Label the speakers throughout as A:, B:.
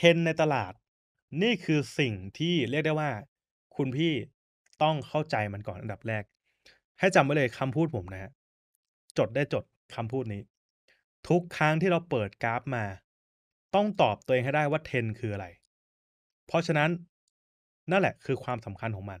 A: เทรนในตลาด นี่คือสิ่งที่เรียกได้ว่า คุณพี่ต้องเข้าใจมันก่อนอันดับแรก ให้จำไว้เลยคำพูดผมนะจดได้จดคำพูดนี้ ทุกครั้งที่เราเปิดกราฟมา ต้องตอบตัวเองให้ได้ว่าเทรนคืออะไร เพราะฉะนั้น นั่นแหละคือความสำคัญของมัน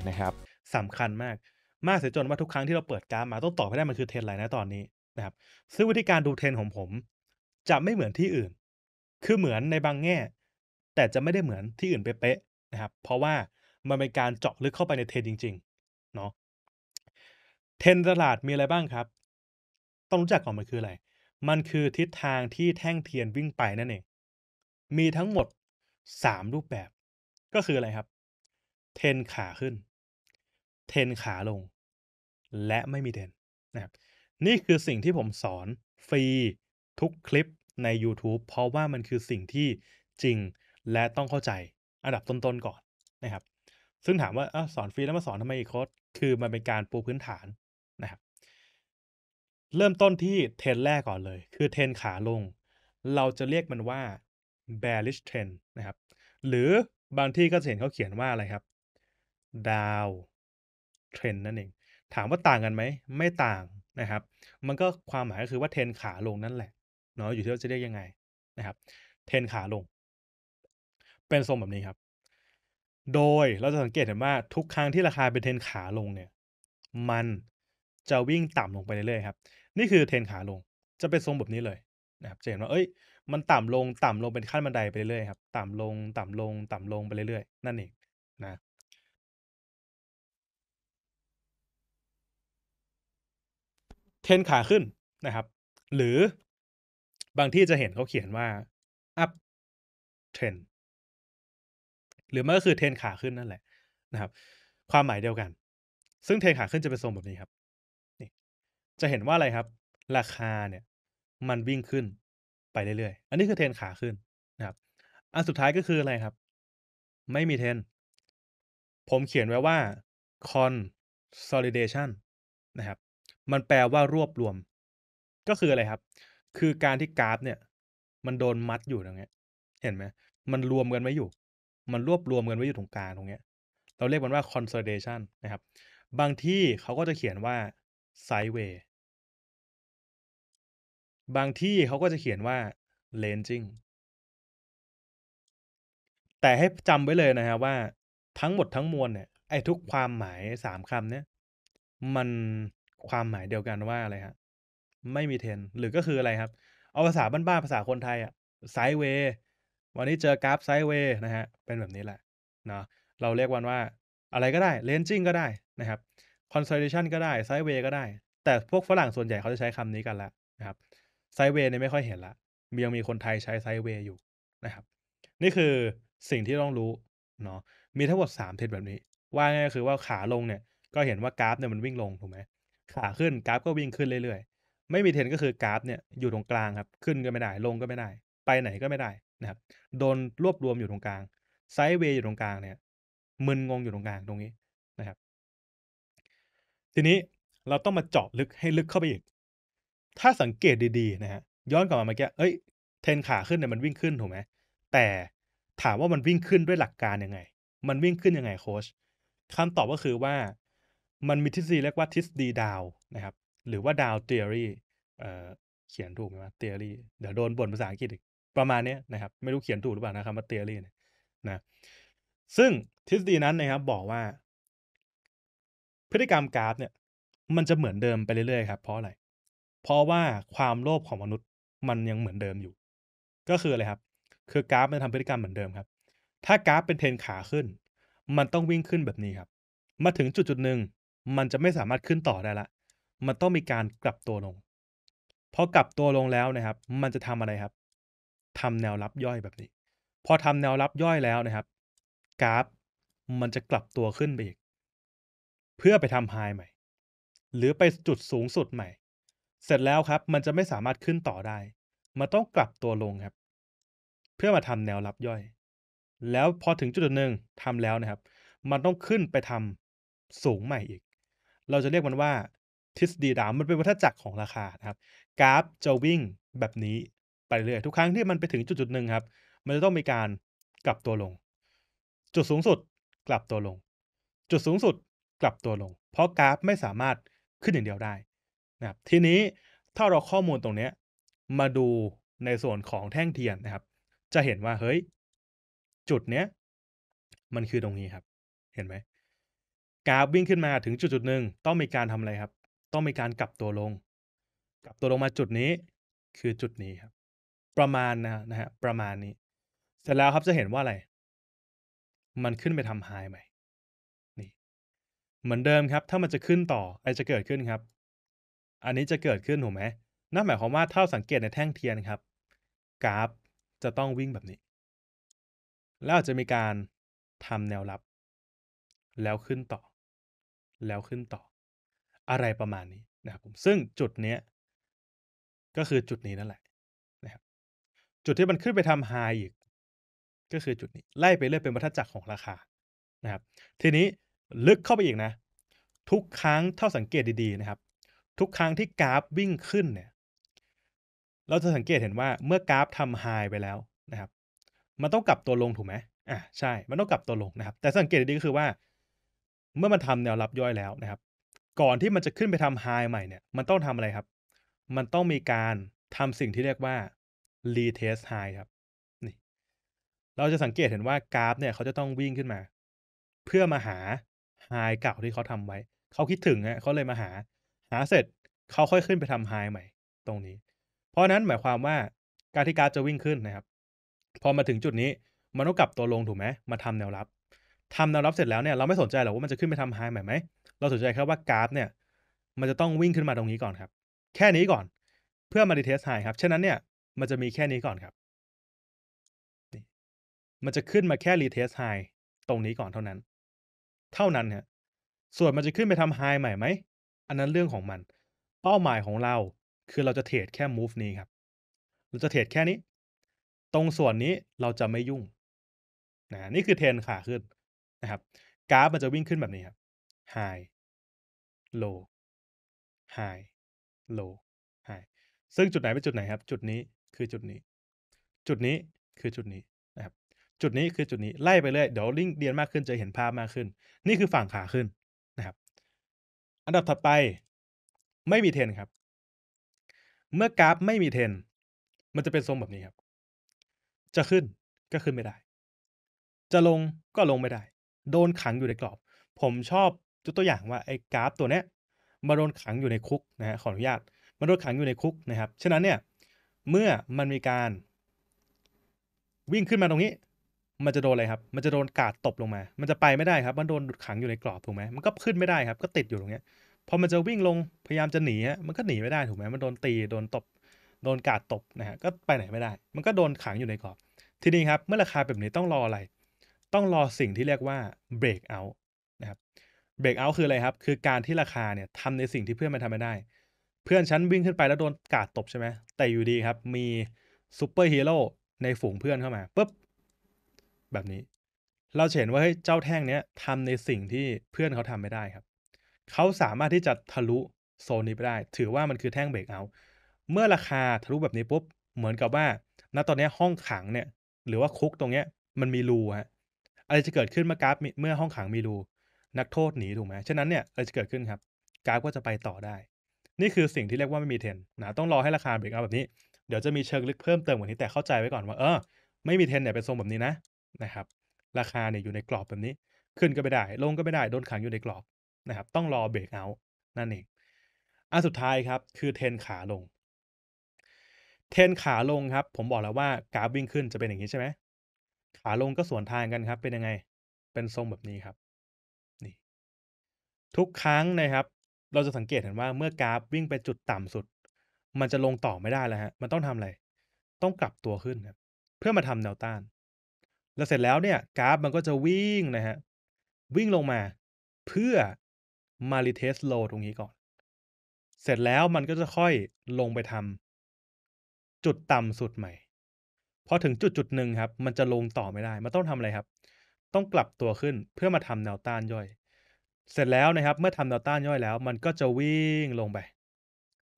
A: นะครับสำคัญมากมากเสียจนว่าทุกครั้งที่เราเปิดกราฟมาต้องตอบให้ได้มันคือเทรนอะไรนะตอนนี้นะครับซึ่งวิธีการดูเทรนของผม จะไม่เหมือนที่อื่น คือเหมือนในบางแง่ แต่จะไม่ได้เหมือนที่อื่นเป๊ะๆนะครับ เพราะว่ามันเป็นการเจาะลึกเข้าไปในเทรนจริงๆเนาะเทรนตลาดมีอะไรบ้างครับ ต้องรู้จักก่อนมันคืออะไร มันคือทิศทางที่แท่งเทียนวิ่งไปนั่นเองมีทั้งหมด3รูปแบบ ก็คืออะไรครับ เทรนขาขึ้นเทนขาลง และไม่มีเทนนะครับ นี่คือสิ่งที่ผมสอนฟรีทุกคลิปใน YouTube เพราะว่ามันคือสิ่งที่จริงและต้องเข้าใจอันดับต้นๆก่อนนะครับ ซึ่งถามว่าอสอนฟรีแล้วมาสอนทำไมอีกโค้ดคือมันเป็นการปูพื้นฐานนะครับเริ่มต้นที่เทนแรกก่อนเลย คือเทนขาลง เราจะเรียกมันว่า bearish trend นะครับ หรือบางที่ก็เห็นเขาเขียนว่าอะไรครับดาวเทรนนั่นเองถามว่าต่างกันไหมไม่ต่างนะครับ มันก็ความหมายก็คือว่าเทรนขาลงนั่นแหละเนาะอยู่ที่เราจะเรียกยังไงนะครับ เทรนขาลง เป็นทรงแบบนี้ครับ โดยเราจะสังเกตเห็นว่าทุกครั้งที่ราคาเป็นเทรนขาลงเนี่ย มันจะวิ่งต่ำลงไปเรื่อยๆ ครับ นี่คือเทรนขาลงจะเป็นทรงแบบนี้เลยนะครับจะเห็นว่าเอ้ยมันต่ำลง ต่ำลงเป็นขั้นบันไดไปเรื่อยๆครับ ต่ำลง ต่ำลง ต่ำลงไปเรื่อยๆนั่นเองนะเทนขาขึ้นนะครับ หรือบางที่จะเห็นเขาเขียนว่า up trend หรือมันก็คือเทนขาขึ้นนั่นแหละนะครับ ความหมายเดียวกัน ซึ่งเทนขาขึ้นจะเป็นทรงแบบนี้ครับนี่ จะเห็นว่าอะไรครับ ราคาเนี่ย มันวิ่งขึ้นไปเรื่อยๆ อันนี้คือเทนขาขึ้นนะครับอันสุดท้ายก็คืออะไรครับ ไม่มีเทน ผมเขียนไว้ว่า consolidation นะครับมันแปลว่ารวบรวม ก็คืออะไรครับ คือการที่กราฟ เนี่ยมันโดนมัดอยู่ตรงเนี้ย เห็นไหม มันรวมกันไว้อยู่ มันรวบรวมกันไว้อยู่ตรงกลางตรงเนี้ยเราเรียกมันว่า consolidation นะครับบางที่เขาก็จะเขียนว่า sideway บางที่เขาก็จะเขียนว่า ranging แต่ให้จำไว้เลยนะฮะว่าทั้งหมดทั้งมวลเนี่ย ไอ้ทุกความหมายสามคำเนี่ยมันความหมายเดียวกันว่าอะไรฮะ ไม่มีเทน หรือก็คืออะไรครับ เอาภาษาบ้านๆภาษาคนไทยอะไซเวย์วันนี้เจอกราฟไซเวย์นะฮะ เป็นแบบนี้แหละ เนาะ เราเรียกวันว่าอะไรก็ได้เลนจิ้งก็ได้นะครับ คอนโซลิชันก็ได้ไซเวย์ก็ได้ แต่พวกฝรั่งส่วนใหญ่เขาจะใช้คำนี้กันละนะครับ ไซเวย์เนี่ยไม่ค่อยเห็นละ มียังมีคนไทยใช้ไซเวย์อยู่นะครับ นี่คือสิ่งที่ต้องรู้ เนาะ มีทั้งหมด3เทรนแบบนี้ ว่าง่ายคือว่าขาลงเนี่ย ก็เห็นว่ากราฟเนี่ยมันวิ่งลงถูกไหมขาขึ้นกราฟก็วิ่งขึ้นเรื่อย ๆ ไม่มีเทรนก็คือกราฟเนี่ยอยู่ตรงกลางครับ ขึ้นก็ไม่ได้ลงก็ไม่ได้ ไปไหนก็ไม่ได้นะครับ โดนรวบรวมอยู่ตรงกลางไซด์เวย์อยู่ตรงกลางเนี่ยมึนงง อยู่ตรงกลางตรงนี้นะครับ ทีนี้เราต้องมาเจาะลึกให้ลึกเข้าไปอีก ถ้าสังเกตดีๆ นะฮะย้อนกลับมาเมื่อกี้เอ้ยเทนขาขึ้นเนี่ยมันวิ่งขึ้นถูกไหมแต่ถามว่ามันวิ่งขึ้นด้วยหลักการยังไง มันวิ่งขึ้นยังไงโค้ชคำตอบก็คือว่ามันมีทฤษฎีเรียกว่าทฤษฎีดาวนะครับ หรือว่าดาวเทอรี่เขียนถูกไหมว่าเทอรี่เดี๋ยวโดนบ่นภาษาอังกฤษอีก ประมาณนี้นะครับ ไม่รู้เขียนถูกหรือเปล่านะครับว่าเทอรี่นะซึ่งทฤษฎีนั้นนะครับบอกว่า พฤติกรรมกราฟ เนี่ย มันจะเหมือนเดิมไปเรื่อยๆครับเพราะอะไร เพราะว่าความโลภของมนุษย์มันยังเหมือนเดิมอยู่ ก็คืออะไรครับ คือกราฟมันทำพฤติกรรมเหมือนเดิมครับ ถ้ากราฟเป็นเทรนขาขึ้น มันต้องวิ่งขึ้นแบบนี้ครับ มาถึงจุดจุดหนึ่งมันจะไม่สามารถขึ้นต่อได้ละ มันต้องมีการกลับตัวลงพอกลับตัวลงแล้วนะครับ มันจะทำอะไรครับ ทำแนวรับย่อยแบบนี้ พอทำแนวรับย่อยแล้วนะครับ กราฟมันจะกลับตัวขึ้นไปอีก เพื่อไปทำไฮใหม่ หรือไปจุดสูงสุดใหม่ เสร็จแล้วครับ มันจะไม่สามารถขึ้นต่อได้ มันต้องกลับตัวลงครับ เพื่อมาทำแนวรับย่อย แล้วพอถึงจุดหนึ่งทำแล้วนะครับ มันต้องขึ้นไปทำสูงใหม่อีกเราจะเรียกมันว่าทฤษฎีดาวมันเป็นวัฏจักรของราคานะครับ กราฟจะวิ่งแบบนี้ไปเรื่อย ทุกครั้งที่มันไปถึงจุดจุดหนึ่งครับ มันจะต้องมีการกลับตัวลง จุดสูงสุดกลับตัวลง จุดสูงสุดกลับตัวลง เพราะกราฟไม่สามารถขึ้นอย่างเดียวได้นะครับ ทีนี้ถ้าเราข้อมูลตรงนี้มาดูในส่วนของแท่งเทียนนะครับ จะเห็นว่า เฮ้ย จุดเนี้ย มันคือตรงนี้ครับ เห็นไหมกราฟวิ่งขึ้นมาถึงจุดจุดหนึ่งต้องมีการทำอะไรครับ ต้องมีการกลับตัวลง กลับตัวลงมาจุดนี้ คือจุดนี้ครับ ประมาณนะนะฮะประมาณนี้ เสร็จแล้วครับจะเห็นว่าอะไร มันขึ้นไปทำไฮใหม่นี่ เหมือนเดิมครับ ถ้ามันจะขึ้นต่ออะไรจะเกิดขึ้นครับ อันนี้จะเกิดขึ้นถูกไหมนั่นหมายความว่าเท่าสังเกตในแท่งเทียนครับ กราฟจะต้องวิ่งแบบนี้แล้วจจะมีการทำแนวรับ แล้วขึ้นต่อแล้วขึ้นต่อ อะไรประมาณนี้นะครับผมซึ่งจุดเนี้ย ก็คือจุดนี้นั่นแหละนะครับ จุดที่มันขึ้นไปทำไฮอีกก็คือจุดนี้ ไล่ไปเรื่อยเป็นวัฏจักรของราคานะครับ ทีนี้ลึกเข้าไปอีกนะ ทุกครั้งเท่าสังเกตดีๆนะครับ ทุกครั้งที่กราฟวิ่งขึ้นเนี่ย เราจะสังเกตเห็นว่าเมื่อกราฟทำไฮไปแล้วนะครับมันต้องกลับตัวลงถูกไหมอ่ะใช่ มันต้องกลับตัวลงนะครับ แต่สังเกตดีๆก็คือว่าเมื่อมันทำแนวรับย่อยแล้วนะครับ ก่อนที่มันจะขึ้นไปทำไฮใหม่เนี่ย มันต้องทำอะไรครับ มันต้องมีการทำสิ่งที่เรียกว่า retest high ครับนี่เราจะสังเกตเห็นว่ากราฟ เนี่ย เขาจะต้องวิ่งขึ้นมา เพื่อมาหาไฮเก่าที่เขาทำไว้ เขาคิดถึงอ่ะเขาเลยมาหา หาเสร็จ เขาค่อยขึ้นไปทำไฮใหม่ตรงนี้ เพราะนั้นหมายความว่าการที่กราฟจะวิ่งขึ้นนะครับ พอมาถึงจุดนี้มันต้องกลับตัวลงถูกไหมมาทำแนวรับทำแนวรับเสร็จแล้วเนี่ยเราไม่สนใจหรอกว่ามันจะขึ้นไปทำไฮใหม่ไหมเราสนใจแค่ว่ากราฟ เนี่ย มันจะต้องวิ่งขึ้นมาตรงนี้ก่อนครับ แค่นี้ก่อน เพื่อมาดีเทสไฮครับฉะนั้นเนี่ยมันจะมีแค่นี้ก่อนครับมันจะขึ้นมาแค่รีเทสไฮตรงนี้ก่อนเท่านั้น เท่านั้นเนี่ยส่วนมันจะขึ้นไปทำไฮใหม่ไหมอันนั้นเรื่องของมันเป้าหมายของเราคือเราจะเทรดแค่ move นี้ครับ เราจะเทรดแค่นี้ ตรงส่วนนี้เราจะไม่ยุ่งนะนี่คือเทรนขาขึ้นนะครับกราฟมันจะวิ่งขึ้นแบบนี้ครับ high low high low high ซึ่งจุดไหนเป็นจุดไหนครับ จุดนี้คือจุดนี้จุดนี้คือจุดนี้นะครับ จุดนี้คือจุดนี้ไล่ไปเรื่อยเดี๋ยวลิงเรียนมากขึ้นจะเห็นภาพมากขึ้นนี่คือฝั่งขาขึ้นนะครับ อันดับถัดไปไม่มีเทนครับ เมื่อกราฟไม่มีเทน มันจะเป็นทรงแบบนี้ครับ จะขึ้นก็ขึ้นไม่ได้ จะลงก็ลงไม่ได้โดนขังอยู่ในกรอบ ผมชอบยกตัวอย่างว่าไอ้กราฟตัวเนี้ยมาโดนขังอยู่ในคุกนะฮะขออนุญาตมาโดนขังอยู่ในคุกนะครับฉะนั้นเนี่ยเมื่อมันมีการวิ่งขึ้นมาตรงนี้ มันจะโดนอะไรครับ มันจะโดนกาดตบลงมา มันจะไปไม่ได้ครับมันโดนดุดขังอยู่ในกรอบถูกไหมมันก็ขึ้นไม่ได้ครับ ก็ติดอยู่ตรงเนี้ยพอมันจะวิ่งลงพยายามจะหนีฮะมันก็หนีไม่ได้ถูกไหมมันโดนตีโดนตบ โดนกาดตบนะฮะก็ไปไหนไม่ได้ มันก็โดนขังอยู่ในกรอบทีนี้ครับ เมื่อราคาแบบนี้ต้องรออะไรต้องรอสิ่งที่เรียกว่า break out นะครับ break out คืออะไรครับ คือการที่ราคาเนี่ยทำในสิ่งที่เพื่อนมันทำไม่ได้ เพื่อนฉันวิ่งขึ้นไปแล้วโดนกาดตบใช่ไหมแต่อยู่ดีครับ มีซูเปอร์ฮีโร่ในฝูงเพื่อนเข้ามาปุ๊บแบบนี้ เราเห็นว่าเฮ้ยเจ้าแท่งเนี้ยทำในสิ่งที่เพื่อนเขาทำไม่ได้ครับ เขาสามารถที่จะทะลุโซนนี้ไปได้ ถือว่ามันคือแท่งเบรกเอาเมื่อราคาทะลุแบบนี้ปุ๊บ เหมือนกับว่า ณตอนนี้ห้องขังเนี่ยหรือว่าคุกตรงเนี้ยมันมีรูฮะอะไรจะเกิดขึ้นเมื่อกราฟเมื่อห้องขังมีรูนักโทษหนีถูกไหมฉะนั้นเนี่ยอะไรจะเกิดขึ้นครับกราฟก็จะไปต่อได้ นี่คือสิ่งที่เรียกว่าไม่มีเทนนะต้องรอให้ราคาเบรกเอาแบบนี้เดี๋ยวจะมีเชิงลึกเพิ่มเติมกว่านี้แต่เข้าใจไว้ก่อนว่าเออไม่มีเทนเนี่ยเป็นทรงแบบนี้นะนะครับ ราคาเนี่ยอยู่ในกรอบแบบนี้ ขึ้นก็ไม่ได้ ลงก็ไม่ได้โดนขังอยู่ในกรอบนะครับต้องรอเบรกเอานั่นเองอันสุดท้ายครับคือเทนขาลง เทนขาลงครับ ผมบอกแล้วว่ากราฟวิ่งขึ้นจะเป็นอย่างนี้ใช่ไหมขาลงก็สวนทางกันครับเป็นยังไง เป็นทรงแบบนี้ครับนี่ทุกครั้งนะครับ เราจะสังเกตเห็นว่าเมื่อกราฟวิ่งไปจุดต่ำสุด มันจะลงต่อไม่ได้แล้วฮะมันต้องทำอะไร ต้องกลับตัวขึ้นครับเพื่อมาทำแนวต้านแล้ว เสร็จแล้วเนี่ย กราฟมันก็จะวิ่งนะฮะวิ่งลงมาเพื่อมารีเทสโลตรงนี้ก่อน เสร็จแล้วมันก็จะค่อยลงไปทำ จุดต่ำสุดใหม่พอถึงจุดจุดหนึ่งครับ มันจะลงต่อไม่ได้ มันต้องทำอะไรครับ ต้องกลับตัวขึ้นเพื่อมาทำแนวต้านย่อย เสร็จแล้วนะครับ เมื่อทำแนวต้านย่อยแล้ว มันก็จะวิ่งลงไป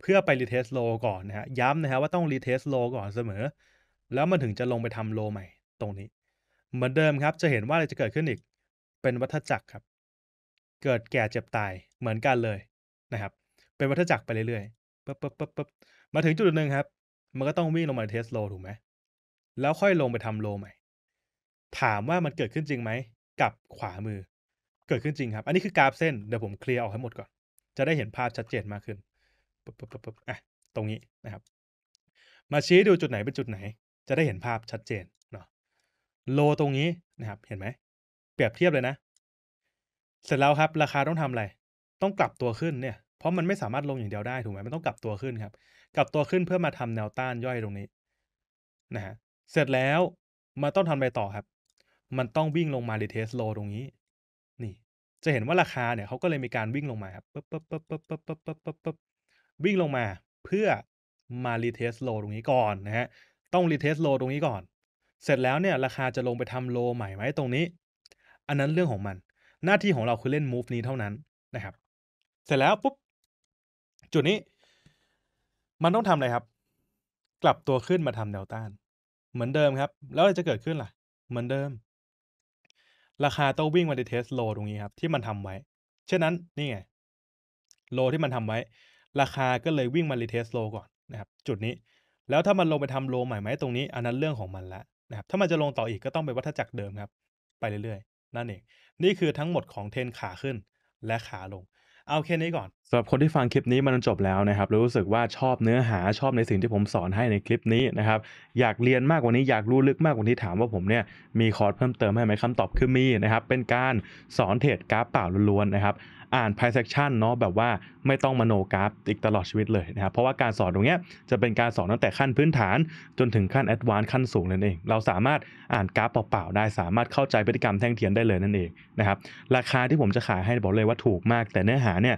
A: เพื่อไปรีเทสโลก่อนนะฮะ ย้ำนะฮะว่าต้องรีเทสโลก่อนเสมอ แล้วมันถึงจะลงไปทำโลใหม่ ตรงนี้ เหมือนเดิมครับ จะเห็นว่าอะไรจะเกิดขึ้นอีก เป็นวัฏจักรครับ เกิดแก่เจ็บตาย เหมือนกันเลยนะครับ เป็นวัฏจักรไปเรื่อยๆปึ๊บปึ๊บปึ๊บปึ๊บมาถึงจุดหนึ่งครับ มันก็ต้องวิ่งลงมาเทสโลถูกไหมแล้วค่อยลงไปทำโลใหม่ ถามว่ามันเกิดขึ้นจริงไหมกับขวามือ เกิดขึ้นจริง ครับ อันนี้คือกราฟเส้น เดี๋ยวผมเคลียร์ออกให้หมดก่อน จะได้เห็นภาพชัดเจนมากขึ้นปุ๊บปุ๊บปุ๊บอ่ะตรงนี้นะครับ มาชี้ดูจุดไหนเป็นจุดไหน จะได้เห็นภาพชัดเจนเนาะ โลตรงนี้นะครับ เห็นไหม เปรียบเทียบเลยนะ เสร็จแล้วครับราคาต้องทำอะไร ต้องกลับตัวขึ้นเนี่ย เพราะมันไม่สามารถลงอย่างเดียวได้ถูกไหมมันต้องกลับตัวขึ้นครับ กลับตัวขึ้นเพื่อมาทำแนวต้านย่อยตรงนี้นะฮะเสร็จแล้วมันต้องทำอะไรต่อครับ มันต้องวิ่งลงมารีเทสโลตรงนี้ นี่ จะเห็นว่าราคาเนี่ยเขาก็เลยมีการวิ่งลงมาครับปึ๊บปึ๊บปึ๊บปึ๊บปึ๊บปึ๊บปึ๊บปึ๊บวิ่งลงมาเพื่อมารีเทสโลตรงนี้ก่อนนะฮะ ต้องรีเทสโลตรงนี้ก่อน เสร็จแล้วเนี่ย ราคาจะลงไปทำโล ใหม่ไหมตรงนี้ อันนั้นเรื่องของมัน หน้าที่ของเราคือเล่นมูฟนี้เท่านั้นนะครับ เสร็จแล้วปุ๊บ จุดนี้ มันต้องทำอะไรครับ กลับตัวขึ้นมาทำแนวต้านเหมือนเดิมครับ แล้วอะไรจะเกิดขึ้นล่ะ เหมือนเดิม ราคาต้องวิ่งมาในเทสโลตรงนี้ครับ ที่มันทำไว้ เช่นนั้นนี่ไงโลที่มันทำไว้ ราคาก็เลยวิ่งมารีเทสโลก่อนนะครับจุดนี้ แล้วถ้ามันลงไปทำโลใหม่ไหมตรงนี้ อันนั้นเรื่องของมันละนะครับถ้ามันจะลงต่ออีกก็ต้องไปวัฏจักรเดิมครับ ไปเรื่อย ๆ นั่นเอง นี่คือทั้งหมดของเทนขาขึ้น และขาลง เอาแค่นี้ก่อนำหรับคนที่ฟังคลิปนี้มันจบแล้วนะครับรู้สึกว่าชอบเนื้อหาชอบในสิ่งที่ผมสอนให้ในคลิปนี้นะครับ อยากเรียนมากกว่านี้อยากรู้ลึกมากกว่านี้ถามว่าผมเนี่ยมีคอร์สเพิ่มเติมให้ไหมคำตอบคือมีนะครับ เป็นการสอนเทรดกราฟเปล่าล้วนๆนะครับ อ่านไพ่เซ็กชันเนาะแบบว่าไม่ต้องมโนกราฟอีกตลอดชีวิตเลยนะครับ เพราะว่าการสอนตรงเนี้ยจะเป็นการสอนตั้งแต่ขั้นพื้นฐานจนถึงขั้นแอดวานซ์ขั้นสูงนั่นเอง เราสามารถอ่านกราฟเปล่าๆได้สามารถเข้าใจพฤติกรรมแท่งเทียนได้เลยนั่นเองนะครับ ราคาที่ผมจะขายให้บอกเลยว่าถูกมากแต่เนื้อหาเนี่ย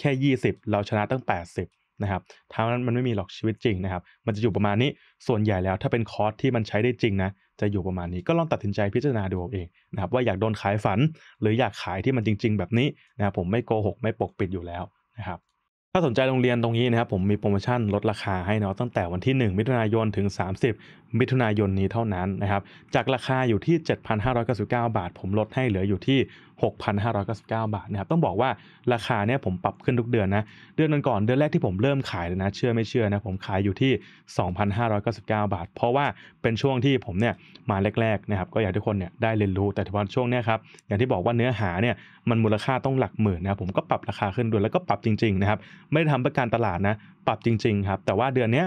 A: แค่ 20 เราชนะตั้ง 80 นะครับทั้งนั้นมันไม่มีหรอกชีวิตจริงนะครับ มันจะอยู่ประมาณนี้ ส่วนใหญ่แล้วถ้าเป็น คอร์สที่มันใช้ได้จริงนะ จะอยู่ประมาณนี้ ก็ลองตัดสินใจพิจารณาดูเองนะครับว่าอยากโดนขายฝันหรืออยากขายที่มันจริง ๆ แบบนี้นะครับผมไม่โกหกไม่ปกปิดอยู่แล้วนะครับ ถ้าสนใจโรงเรียนตรงนี้นะครับผมมีโปรโมชั่นลดราคาให้เนาะตั้งแต่วันที่ 1 มิถุนายนถึง 30 มิถุนายนนี้เท่านั้นนะครับ จากราคาอยู่ที่ 7,599 บาท ผมลดให้เหลืออยู่ที่6,599 บาทนะครับ ต้องบอกว่าราคาเนี่ยผมปรับขึ้นทุกเดือนนะ เดือนก่อนเดือนแรกที่ผมเริ่มขายเลยนะ เชื่อไม่เชื่อนะผมขายอยู่ที่ 2,599 บาท เพราะว่าเป็นช่วงที่ผมเนี่ยมาแรกๆนะครับ ก็อยากทุกคนเนี่ยได้เรียนรู้ แต่ทุวันช่วงเนี้ยครับ อย่างที่บอกว่าเนื้อหาเนี่ยมันมูลค่าต้องหลักหมื่นนะผมก็ปรับราคาขึ้นด้วยแล้วก็ปรับจริงๆนะครับ ไม่ได้ทำเพื่อการตลาดนะ ปรับจริงๆครับ แต่ว่าเดือนเนี้ย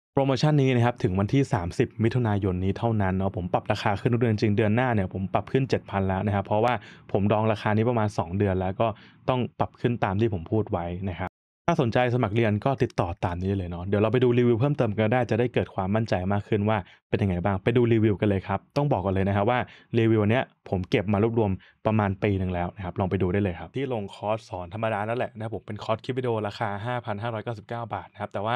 A: โปรโมชั่นนี้นะครับถึงวันที่ 30 มิถุนายนนี้เท่านั้นเนาะผมปรับราคาขึ้นทุกเดือนจริงเดือนหน้าเนี่ยผมปรับขึ้น 7,000 แล้วนะครับเพราะว่าผมดองราคานี้ประมาณ 2 เดือนแล้วก็ต้องปรับขึ้นตามที่ผมพูดไว้นะครับถ้าสนใจสมัครเรียนก็ติดต่อตามนี้เลยเนาะเดี๋ยวเราไปดูรีวิวเพิ่มเติมกันได้ จะได้เกิดความมั่นใจมากขึ้นว่าเป็นยังไงบ้าง ไปดูรีวิวกันเลยครับต้องบอกก่อนเลยนะครับว่ารีวิวเนี้ยผมเก็บมารวบรวมประมาณปีหนึ่งแล้วนะครับลองไปดูได้เลยครับที่ลงคอร์สสอนธรรมดานั่นแหละนะผมเป็นคอร์สคลิปวิดีโอราคา5,599บาทนะครับแต่ว่า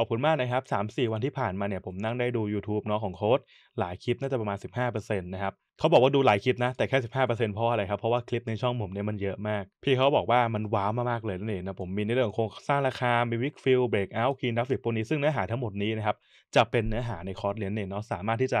A: ขอบคุณมากนะครับ 3-4 วันที่ผ่านมาเนี่ยผมนั่งได้ดู YouTube เนาะของโค้ดหลายคลิปน่าจะประมาณ 15%นะครับ เขาบอกว่าดูหลายคลิปนะ แต่แค่ 15%เพราะอะไรครับ เพราะว่าคลิปในช่องผมเนี่ยมันเยอะมาก พี่เขาบอกว่ามันว้าวมากๆเลยนั่นเองนะผมมีในเรื่องของโครงสร้างราคามีวิกฟิลเบรกเอาท์คีนดัฟฟิตโปรนี้ซึ่งเนื้อหาทั้งหมดนี้นะครับจะเป็นเนื้อหาในคอร์สเรียนเนี่ยเนาะสามารถที่จะ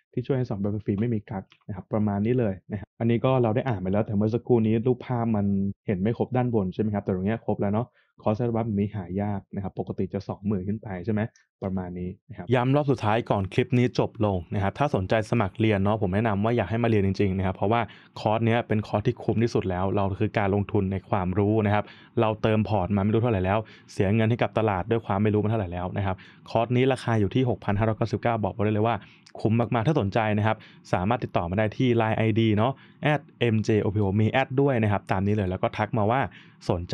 A: ที่ช่วยให้สอนแบบฟรีไม่มีกักนะครับประมาณนี้เลยนะครับอันนี้ก็เราได้อ่านไปแล้ว แต่เมื่อสักครู่นี้รูปภาพมันเห็นไม่ครบด้านบนใช่ไหมครับแต่ตรงนี้ครบแล้วเนาะคอร์สรับมีหายากนะครับปกติจะ2มื่นขึ้นไปใช่ไหมประมาณนี้นะครับย้ำรอบสุดท้ายก่อนคลิปนี้จบลงนะครับถ้าสนใจสมัครเรียนเนาะผมแนะนำว่าอยากให้มาเรียนจริงๆนะครับเพราะว่าคอร์สเนี้ยเป็นคอร์สที่คุ้มที่สุดแล้วเราคือการลงทุนในความรู้นะครับเราเติมพอร์ตมาไม่รู้เท่าไหร่แล้ว เสียเงินให้กับตลาดด้วยความไม่รู้มาเท่าไหร่แล้วนะครับคอร์สนี้ราคาอยู่ที่6,599บอกไว้เลยว่าคุ้มมาก ๆ ถ้าสนใจนะครับ สามารถติดต่อมาได้ที่ Line ID เนาะ @mjopo มีแอดด้วยนะครับ ตามนี้เลยแล้วก็ทักมาว่าสนใจ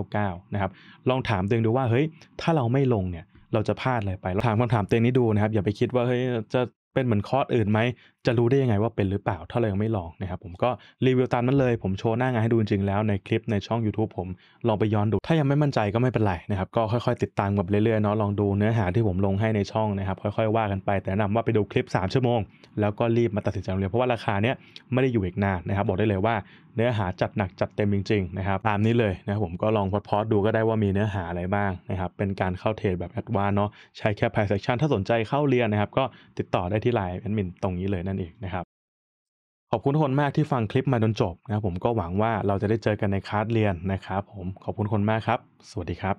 A: 6599 นะครับ ลองถามตัวเองดูว่า เฮ้ย ถ้าเราไม่ลงเนี่ย เราจะพลาดอะไรไปเราถามคำถามตัวเองนี้ดูนะครับ อย่าไปคิดว่า เฮ้ย จะเป็นเหมือนคอร์สอื่นไหมจะรู้ได้ยังไงว่าเป็นหรือเปล่าถ้าเรายังไม่ลองนะครับผมก็รีวิวตามนั้นเลย ผมโชว์หน้างานให้ดูจริงแล้วในคลิปในช่อง YouTube ผม ลองไปย้อนดูถ้ายังไม่มั่นใจก็ไม่เป็นไรนะครับก็ค่อยๆติดตามกับเรื่อยๆเนาะลองดูเนื้อหาที่ผมลงให้ในช่องนะครับ ค่อยๆว่ากันไป แต่แนะนำว่าไปดูคลิป 3 ชั่วโมง แล้วก็รีบมาตัดสินใจเลยเพราะว่าราคาเนี้ยไม่ได้อยู่อีกนานนะครับบอกได้เลยว่าเนื้อหาจัดหนักจัดเต็มจริงๆนะครับตามนี้เลยนะผมก็ลองพอดพอดูก็ได้ว่ามีเนื้อหาอะไรบ้างนะครับเป็นการเข้าเทรดแบบแอดวานเนาะใช้แค่ไพ่เซ a c t i ถ้าสนใจเข้าเรียนนะครับก็ติดต่อได้ที่ไลน์แอดมินตรงนี้เลยนะนั่นเองนะครับขอบคุณทุกคนมากที่ฟังคลิปมาจนจบนะครับผมก็หวังว่าเราจะได้เจอกันในคลาสเรียนนะครับ ผมขอบคุณคนมากครับ สวัสดีครับ